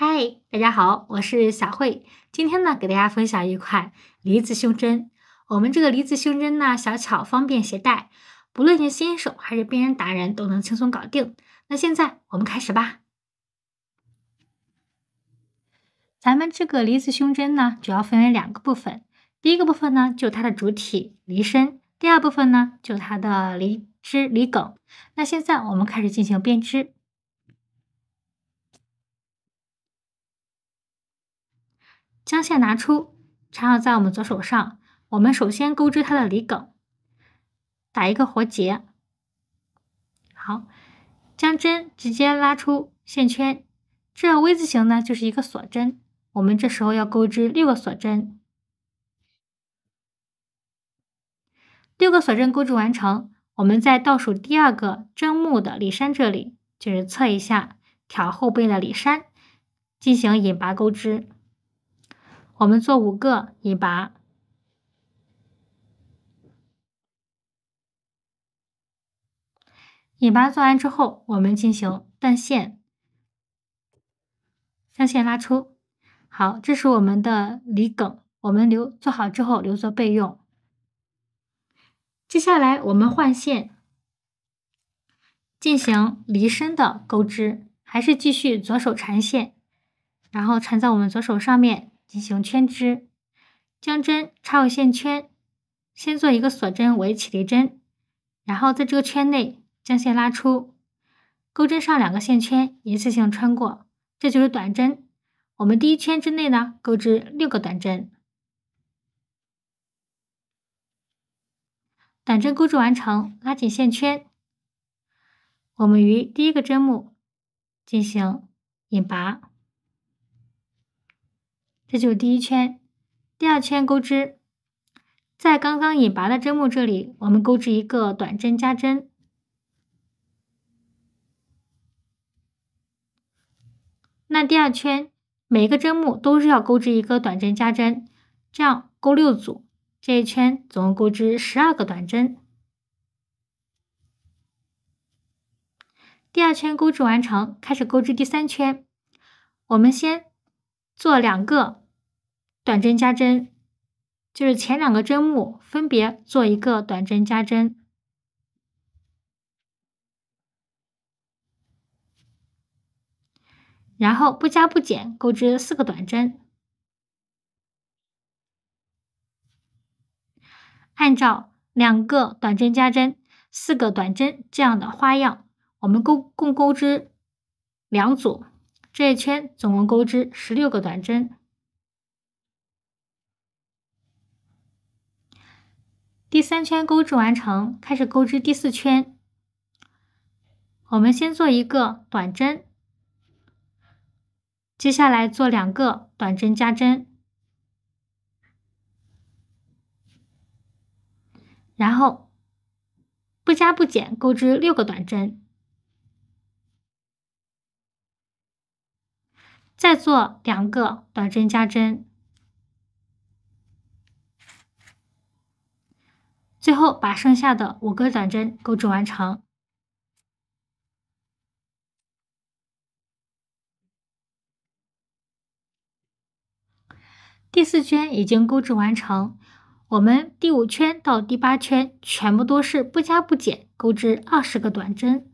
嗨，大家好，我是小慧。今天呢，给大家分享一款梨子胸针。我们这个梨子胸针呢，小巧方便携带，不论是新手还是编织达人，都能轻松搞定。那现在我们开始吧。咱们这个梨子胸针呢，主要分为两个部分。第一个部分呢，就它的主体梨身；第二部分呢，就它的梨枝、梨梗。那现在我们开始进行编织。将线拿出，缠绕在我们左手上。我们首先钩织它的里梗，打一个活结。好，将针直接拉出线圈。这 V 字形呢，就是一个锁针。我们这时候要钩织六个锁针，六个锁针钩织完成。我们在倒数第二个针目的里山这里，就是测一下挑后背的里山，进行引拔钩织。我们做五个引拔，引拔做完之后，我们进行断线，将线拉出。好，这是我们的离梗，我们留做好之后留作备用。接下来我们换线，进行离身的钩织，还是继续左手缠线，然后缠在我们左手上面。进行圈织，将针插入线圈，先做一个锁针为起立针，然后在这个圈内将线拉出，钩针上两个线圈一次性穿过，这就是短针。我们第一圈之内呢，钩织六个短针，短针钩织完成，拉紧线圈，我们于第一个针目进行引拔。这就是第一圈，第二圈钩织，在刚刚引拔的针目这里，我们钩织一个短针加针。那第二圈每个针目都是要钩织一个短针加针，这样钩六组，这一圈总共钩织十二个短针。第二圈钩织完成，开始钩织第三圈，我们先。做两个短针加针，就是前两个针目分别做一个短针加针，然后不加不减钩织四个短针，按照两个短针加针、四个短针这样的花样，我们钩共钩织两组。这一圈总共钩织十六个短针。第三圈钩织完成，开始钩织第四圈。我们先做一个短针，接下来做两个短针加针，然后不加不减钩织六个短针。再做两个短针加针，最后把剩下的五个短针钩织完成。第四圈已经钩织完成，我们第五圈到第八圈全部都是不加不减钩织二十个短针。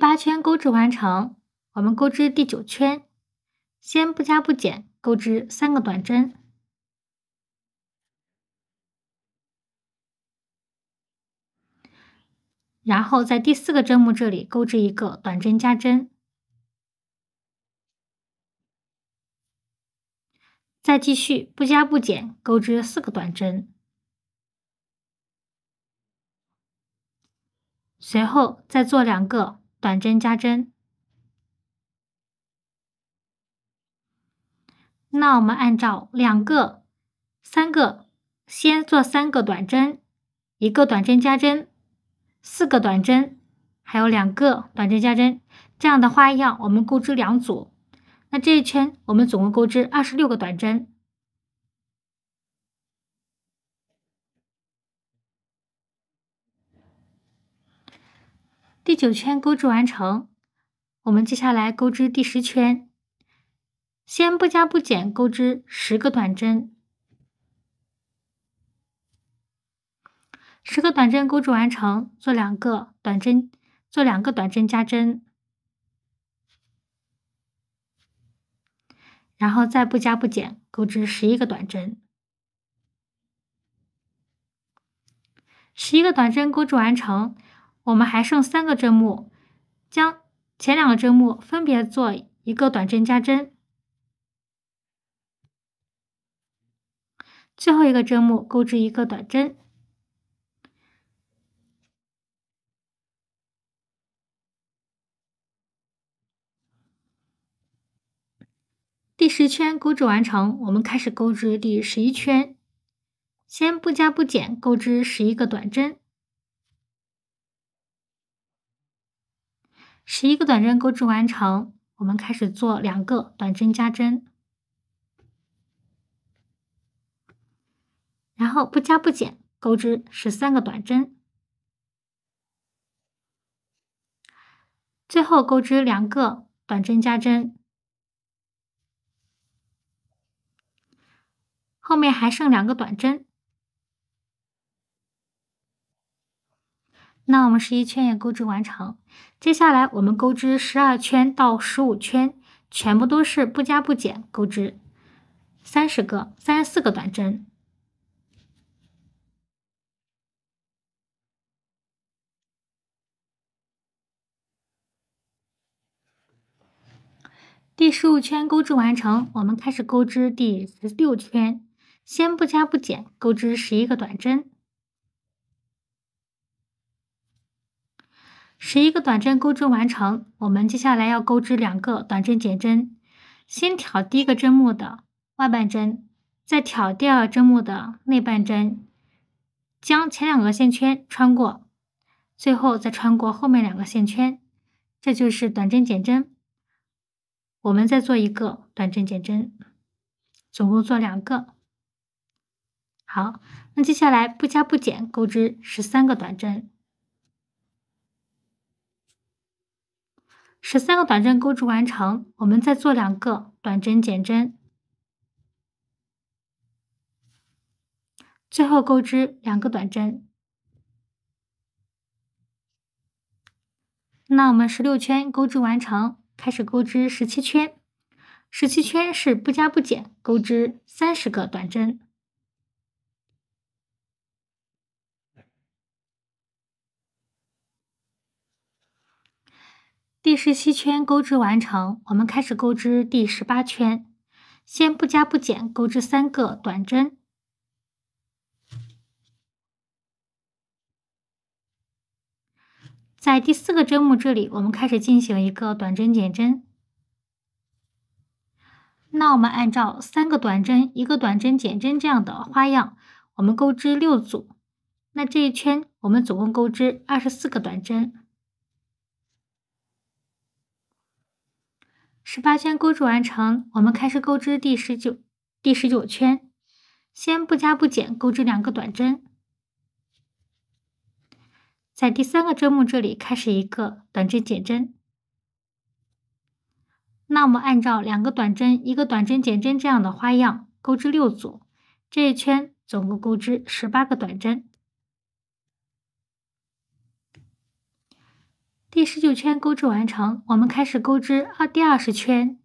八圈钩织完成，我们钩织第九圈，先不加不减钩织三个短针，然后在第四个针目这里钩织一个短针加针，再继续不加不减钩织四个短针，随后再做两个。短针加针，那我们按照两个、三个，先做三个短针，一个短针加针，四个短针，还有两个短针加针这样的花样，我们钩织两组。那这一圈我们总共钩织二十六个短针。第九圈钩织完成，我们接下来钩织第十圈，先不加不减钩织十个短针，十个短针钩织完成，做两个短针，做两个短针加针，然后再不加不减钩织十一个短针，十一个短针钩织完成。我们还剩三个针目，将前两个针目分别做一个短针加针，最后一个针目钩织一个短针。第十圈钩织完成，我们开始钩织第十一圈，先不加不减钩织十一个短针。十一个短针钩织完成，我们开始做两个短针加针，然后不加不减钩织十三个短针，最后钩织两个短针加针，后面还剩两个短针。那我们十一圈也钩织完成，接下来我们钩织十二圈到十五圈，全部都是不加不减钩织，三十个、三十四个短针。第十五圈钩织完成，我们开始钩织第十六圈，先不加不减钩织十一个短针。十一个短针钩织完成，我们接下来要钩织两个短针减针。先挑第一个针目的外半针，再挑第二针目的内半针，将前两个线圈穿过，最后再穿过后面两个线圈，这就是短针减针。我们再做一个短针减针，总共做两个。好，那接下来不加不减钩织十三个短针。十三个短针钩织完成，我们再做两个短针减针，最后钩织两个短针。那我们十六圈钩织完成，开始钩织十七圈，十七圈是不加不减钩织三十个短针。第十七圈钩织完成，我们开始钩织第十八圈。先不加不减钩织三个短针，在第四个针目这里，我们开始进行一个短针减针。那我们按照三个短针一个短针减针这样的花样，我们钩织六组。那这一圈我们总共钩织二十四个短针。十八圈钩织完成，我们开始钩织第十九、第十九圈。先不加不减，钩织两个短针，在第三个针目这里开始一个短针减针。那我们按照两个短针、一个短针减针这样的花样钩织六组，这一圈总共钩织十八个短针。第十九圈钩织完成，我们开始钩织二第二十圈，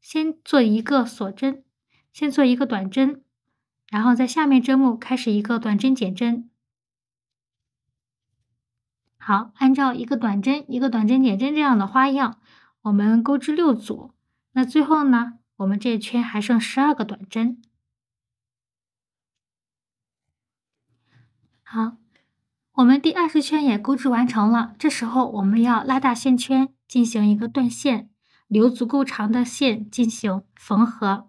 先做一个锁针，先做一个短针，然后在下面针目开始一个短针减针。好，按照一个短针一个短针减针这样的花样，我们钩织六组。那最后呢，我们这圈还剩十二个短针。好。我们第二十圈也钩织完成了，这时候我们要拉大线圈，进行一个断线，留足够长的线进行缝合，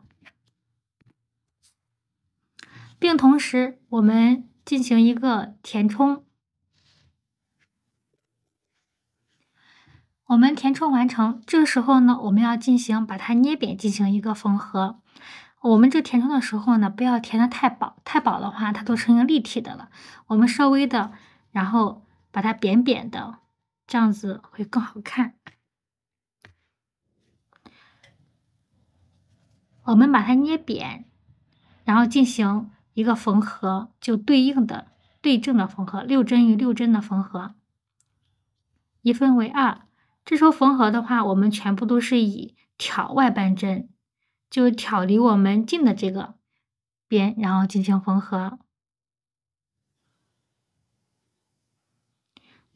并同时我们进行一个填充。我们填充完成，这个时候呢，我们要进行把它捏扁进行一个缝合。我们这填充的时候呢，不要填的太薄，太薄的话它都成一个立体的了。我们稍微的。然后把它扁扁的，这样子会更好看。我们把它捏扁，然后进行一个缝合，就对应的对正的缝合，六针与六针的缝合，一分为二。这时候缝合的话，我们全部都是以挑外半针，就挑离我们近的这个边，然后进行缝合。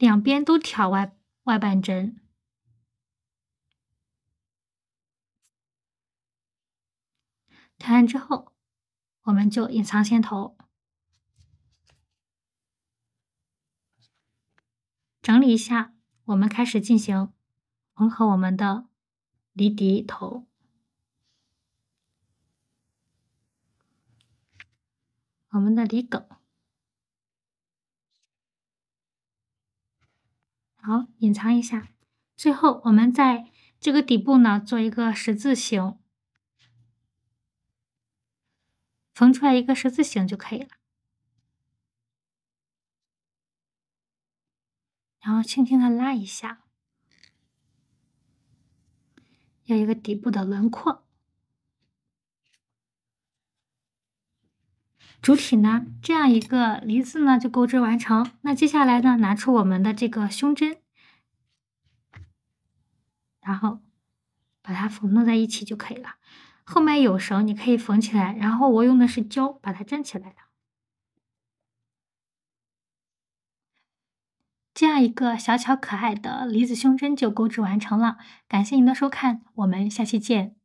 两边都挑外外半针，弹完之后，我们就隐藏线头，整理一下，我们开始进行缝合我们的梨笛头，我们的梨梗。好，隐藏一下。最后，我们在这个底部呢做一个十字形，缝出来一个十字形就可以了。然后轻轻的拉一下，要一个底部的轮廓。主体呢，这样一个梨子呢就钩织完成。那接下来呢，拿出我们的这个胸针，然后把它缝弄在一起就可以了。后面有绳，你可以缝起来。然后我用的是胶把它粘起来的。这样一个小巧可爱的梨子胸针就钩织完成了。感谢您的收看，我们下期见。